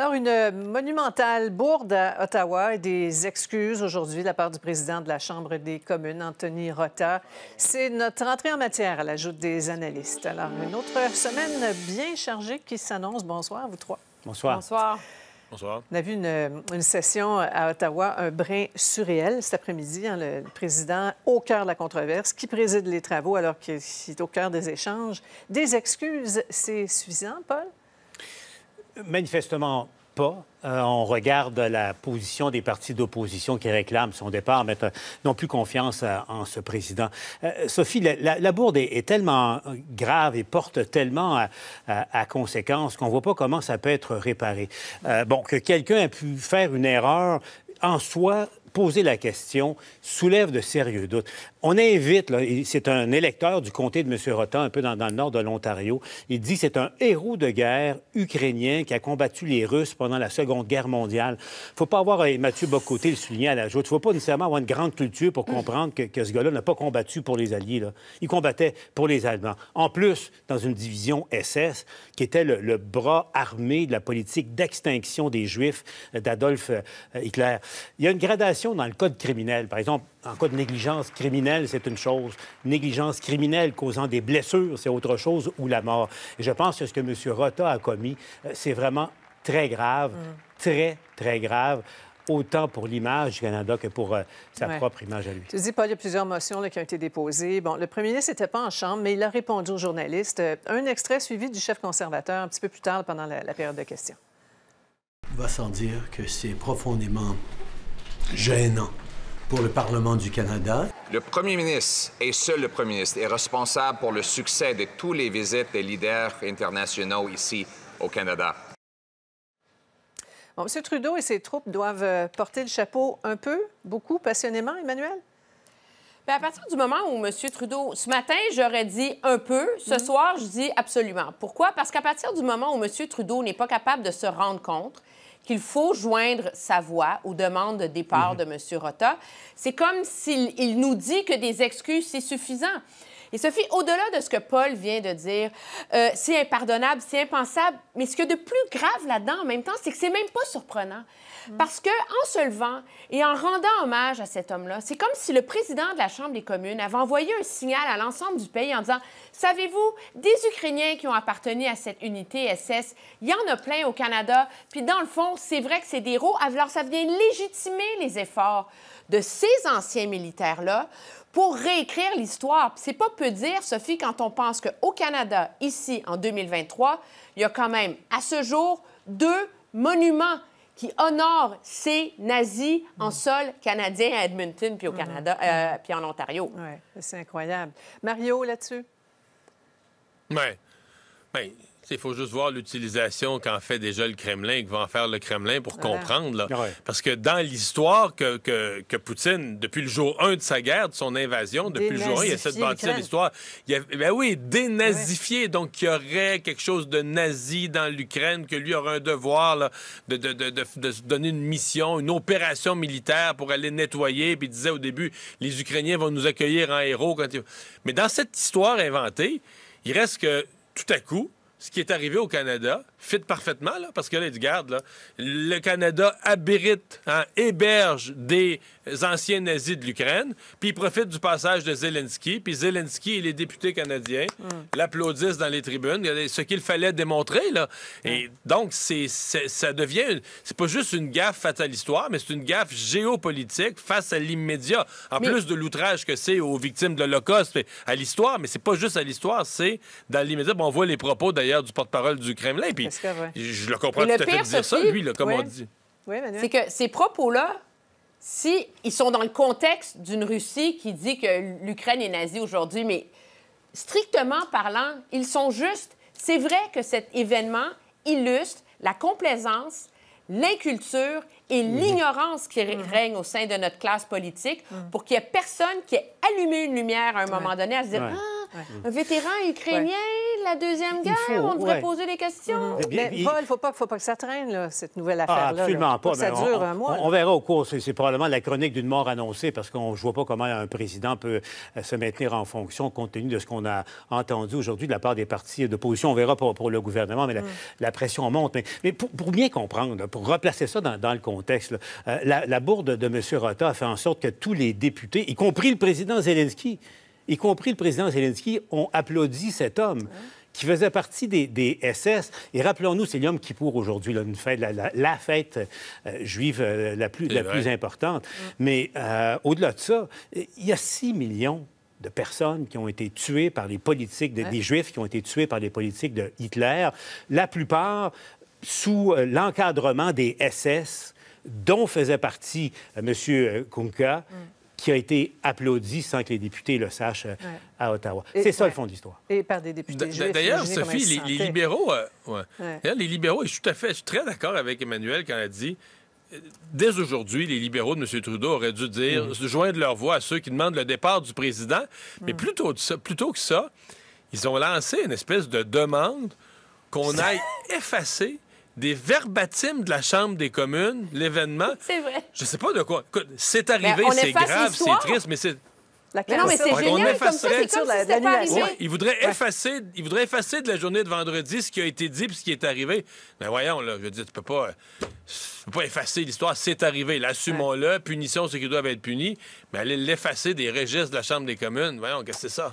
Alors, une monumentale bourde à Ottawa et des excuses aujourd'hui de la part du président de la Chambre des communes, Anthony Rota. C'est notre entrée en matière à l'ajout des analystes. Alors, une autre semaine bien chargée qui s'annonce. Bonsoir, vous trois. Bonsoir. Bonsoir. Bonsoir. On a vu une, session à Ottawa, un brin surréel cet après-midi. Hein, le président au cœur de la controverse, qui préside les travaux alors qu'il est au cœur des échanges. Des excuses, c'est suffisant, Paul? Manifestement pas. Euh, on regarde la position des partis d'opposition qui réclament son départ, mais n'ont plus confiance euh, en ce président. Euh, Sophie, la, bourde est, tellement grave et porte tellement à, conséquences qu'on ne voit pas comment ça peut être réparé. bon, que quelqu'un ait pu faire une erreur, en soi, poser la question soulève de sérieux doutes. On invite, c'est un électeur du comté de M. Rotan, un peu dans, le nord de l'Ontario, il dit c'est un héros de guerre ukrainien qui a combattu les Russes pendant la Seconde Guerre mondiale. faut pas avoir, euh, Mathieu Bocoté le soulignait à la ne faut pas nécessairement avoir une grande culture pour comprendre que, ce gars-là n'a pas combattu pour les Alliés. Il combattait pour les Allemands. En plus, dans une division SS, qui était le, le bras armé de la politique d'extinction des Juifs euh, d'Adolf euh, Hitler. Il y a une gradation dans le code criminel. Par exemple, en cas de négligence criminelle, c'est une chose. Négligence criminelle causant des blessures, c'est autre chose, ou la mort. Et je pense que ce que M. Rota a commis, euh, c'est vraiment très grave, mm. très, très grave autant pour l'image du Canada que pour euh, sa propre image à lui. Tu dis, Paul, il y a plusieurs motions qui ont été déposées. Bon, le premier ministre n'était pas en chambre, mais il a répondu aux journalistes. Euh, un extrait suivi du chef conservateur un petit peu plus tard pendant la, la période de questions. Il va sans dire que c'est profondément gênant pour le Parlement du Canada. Le premier ministre, et seul le premier ministre, est responsable pour le succès de toutes les visites des leaders internationaux ici au Canada. Bon, M. Trudeau et ses troupes doivent euh, porter le chapeau un peu, beaucoup, passionnément, Emmanuel? Mais ben, à partir du moment où Monsieur Trudeau, ce matin, j'aurais dit un peu, ce mhm. soir, je dis absolument. Pourquoi? Parce qu'à partir du moment où Monsieur Trudeau n'est pas capable de se rendre compte qu'il faut joindre sa voix aux demandes de départ mhm. de M. Rota. C'est comme s'il nous dit que des excuses, c'est suffisant. Et Sophie, au-delà de ce que Paul vient de dire, euh, c'est impardonnable, c'est impensable, mais ce qu'il y de plus grave là-dedans en même temps, c'est que c'est même pas surprenant. Parce que en se levant et en rendant hommage à cet homme-là, c'est comme si le président de la Chambre des communes avait envoyé un signal à l'ensemble du pays en disant Savez-vous, des Ukrainiens qui ont appartenu à cette unité SS, il y en a plein au Canada. Puis dans le fond, c'est vrai que c'est des héros. Alors ça vient légitimer les efforts de ces anciens militaires-là pour réécrire l'histoire. C'est pas peu dire, Sophie, quand on pense qu'au Canada, ici, en 2023, il y a quand même, à ce jour, deux monuments qui honorent ces nazis en mm. sol canadien à Edmonton puis au mm-hmm. Canada euh, puis en Ontario. Oui, c'est incroyable. Mario là-dessus. Oui il ben, faut juste voir l'utilisation qu'en fait déjà le Kremlin et que va en faire le Kremlin pour comprendre. Parce que dans l'histoire que, Poutine, depuis le jour 1 de sa guerre, de son invasion, depuis le jour 1, il essaie de bâtir l'histoire. Il ben oui, dénazifié. Donc, il y aurait quelque chose de nazi dans l'Ukraine, que lui aurait un devoir de, se donner une mission, une opération militaire pour aller nettoyer. Puis il disait au début, les Ukrainiens vont nous accueillir en héros. Mais dans cette histoire inventée, il reste que tout à coup, ce qui est arrivé au Canada, fit parfaitement, là, parce que là, garde, le Canada abrite, hein, héberge des anciens nazis de l'Ukraine, puis il profite du passage de Zelensky, puis Zelensky et les députés canadiens mm. l'applaudissent dans les tribunes, ce qu'il fallait démontrer, là. Et mm. donc, c'est, ça devient... C'est pas juste une gaffe face à l'histoire, mais c'est une gaffe géopolitique face à l'immédiat, en plus de l'outrage que c'est aux victimes de l'Holocauste, à l'histoire, mais c'est pas juste à l'histoire, c'est dans l'immédiat. on voit les propos, d'ailleurs, du porte-parole du Kremlin, puis je le comprends tout à fait de dire ça, lui, comme on dit. c'est que ces propos-là, si ils sont dans le contexte d'une Russie qui dit que l'Ukraine est nazie aujourd'hui, mais strictement parlant, ils sont justes. C'est vrai que cet événement illustre la complaisance, l'inculture et mhm. l'ignorance qui règnent mhm. règne au sein de notre classe politique mhm. pour qu'il n'y ait personne qui ait allumé une lumière à un moment donné à se dire Ah, un vétéran ukrainien, la Deuxième Guerre? on devrait poser des questions. Euh, mais, il ne faut pas, que ça traîne, cette nouvelle ah, affaire-là. absolument pas. Ça dure un mois. On, verra au cours. C'est probablement la chronique d'une mort annoncée parce qu'on ne voit pas comment un président peut euh, se maintenir en fonction compte tenu de ce qu'on a entendu aujourd'hui de la part des partis d'opposition. On verra pour, le gouvernement, mais la, pression monte. Mais, pour, bien comprendre, pour replacer ça dans, le contexte, euh, la, bourde de M. Rota a fait en sorte que tous les députés, y compris le président Zelensky, y compris le président Zelensky, ont applaudi cet homme qui faisait partie des, SS. Et rappelons-nous, c'est qui Kippour aujourd'hui, fête, la, fête euh, juive euh, la, plus, la plus, importante. Mm. Mais euh, au-delà de ça, il y a 6 millions de personnes qui ont été tuées par les politiques, des Juifs qui ont été tués par les politiques de Hitler, la plupart sous l'encadrement des SS dont faisait partie M. Kunka, mm qui a été applaudi sans que les députés le sachent euh, à Ottawa. C'est ça le fond de l'histoire. Et par des députés. D'ailleurs, Sophie, euh, les, libéraux, les libéraux, je suis tout à fait, je suis très d'accord avec Emmanuel quand elle a dit. Euh, dès aujourd'hui, les libéraux de M. Trudeau auraient dû dire, mm. joindre leur voix à ceux qui demandent le départ du président. Mm. Mais plutôt, plutôt que ça, ils ont lancé une espèce de demande qu'on aille effacer des verbatims de la Chambre des communes, l'événement. C'est vrai. Je sais pas de quoi. C'est ben, arrivé, c'est grave, c'est triste, mais c'est. mais non, mais c'est génial, comme ça, c'est comme il, voudrait effacer, effacer de la journée de vendredi ce qui a été dit puis ce qui est arrivé. Mais voyons, là, je veux tu peux pas, peux pas effacer l'histoire, c'est arrivé. L'assumons-le, punition ceux qui doivent être punis, mais aller l'effacer des registres de la Chambre des communes, voyons, qu'est-ce que c'est ça?